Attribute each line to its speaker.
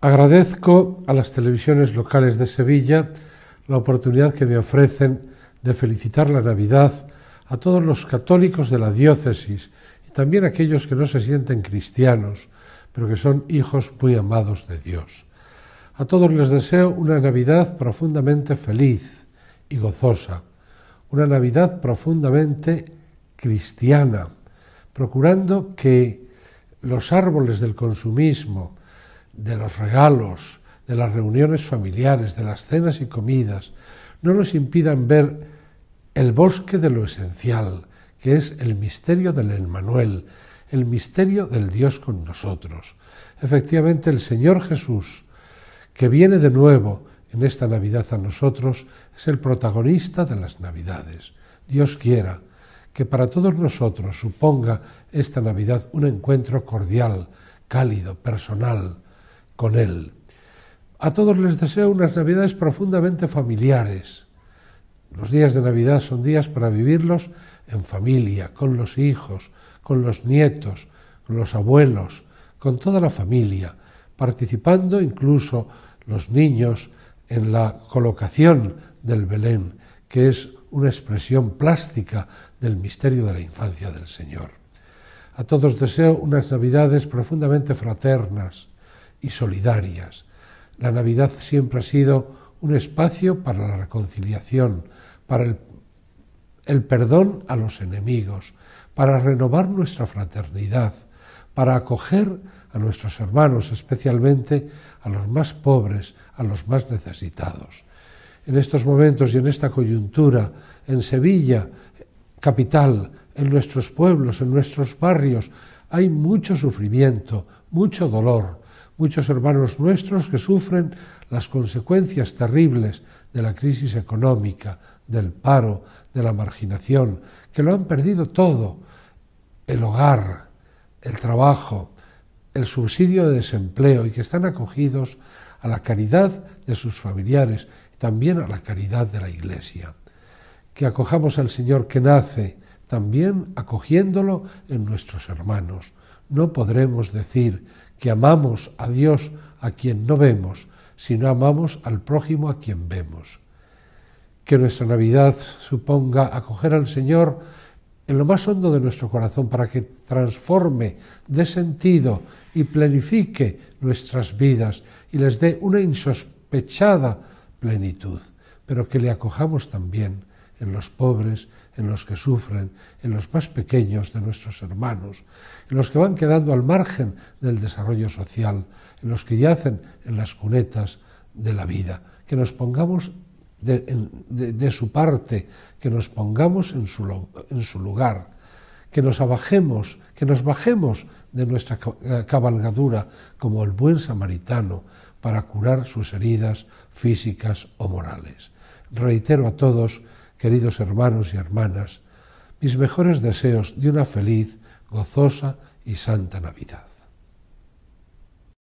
Speaker 1: Agradezco a las televisiones locales de Sevilla la oportunidad que me ofrecen de felicitar la Navidad a todos los católicos de la diócesis y también a aquellos que no se sienten cristianos, pero que son hijos muy amados de Dios. A todos les deseo una Navidad profundamente feliz y gozosa, una Navidad profundamente cristiana, procurando que los árboles del consumismo, de los regalos, de las reuniones familiares, de las cenas y comidas, no nos impidan ver el bosque de lo esencial, que es el misterio del Emmanuel, el misterio del Dios con nosotros. Efectivamente, el Señor Jesús, que viene de nuevo en esta Navidad a nosotros, es el protagonista de las Navidades. Dios quiera que para todos nosotros suponga esta Navidad un encuentro cordial, cálido, personal, con él. A todos les deseo unas Navidades profundamente familiares. Los días de Navidad son días para vivirlos en familia, con los hijos, con los nietos, con los abuelos, con toda la familia, participando incluso los niños en la colocación del Belén, que es una expresión plástica del misterio de la infancia del Señor. A todos deseo unas Navidades profundamente fraternas, y solidarias. La Navidad siempre ha sido un espacio para la reconciliación, para el, el perdón a los enemigos, para renovar nuestra fraternidad, para acoger a nuestros hermanos, especialmente a los más pobres, a los más necesitados. En estos momentos y en esta coyuntura, en Sevilla, capital, en nuestros pueblos, en nuestros barrios, hay mucho sufrimiento, mucho dolor, muchos hermanos nuestros que sufren las consecuencias terribles de la crisis económica, del paro, de la marginación, que lo han perdido todo, el hogar, el trabajo, el subsidio de desempleo y que están acogidos a la caridad de sus familiares y también a la caridad de la Iglesia. Que acojamos al Señor que nace, también acogiéndolo en nuestros hermanos. No podremos decir que amamos a Dios a quien no vemos, sino amamos al prójimo a quien vemos. Que nuestra Navidad suponga acoger al Señor en lo más hondo de nuestro corazón para que transforme de sentido y planifique nuestras vidas y les dé una insospechada plenitud, pero que le acojamos también en los pobres, en los que sufren, en los más pequeños de nuestros hermanos, en los que van quedando al margen del desarrollo social, en los que yacen en las cunetas de la vida. Que nos pongamos de, su parte, que nos pongamos en su, en su lugar, que nos abajemos, que nos bajemos de nuestra eh, cabalgadura como el buen samaritano para curar sus heridas físicas o morales. Reitero a todos queridos hermanos y hermanas, mis mejores deseos de una feliz, gozosa y santa Navidad.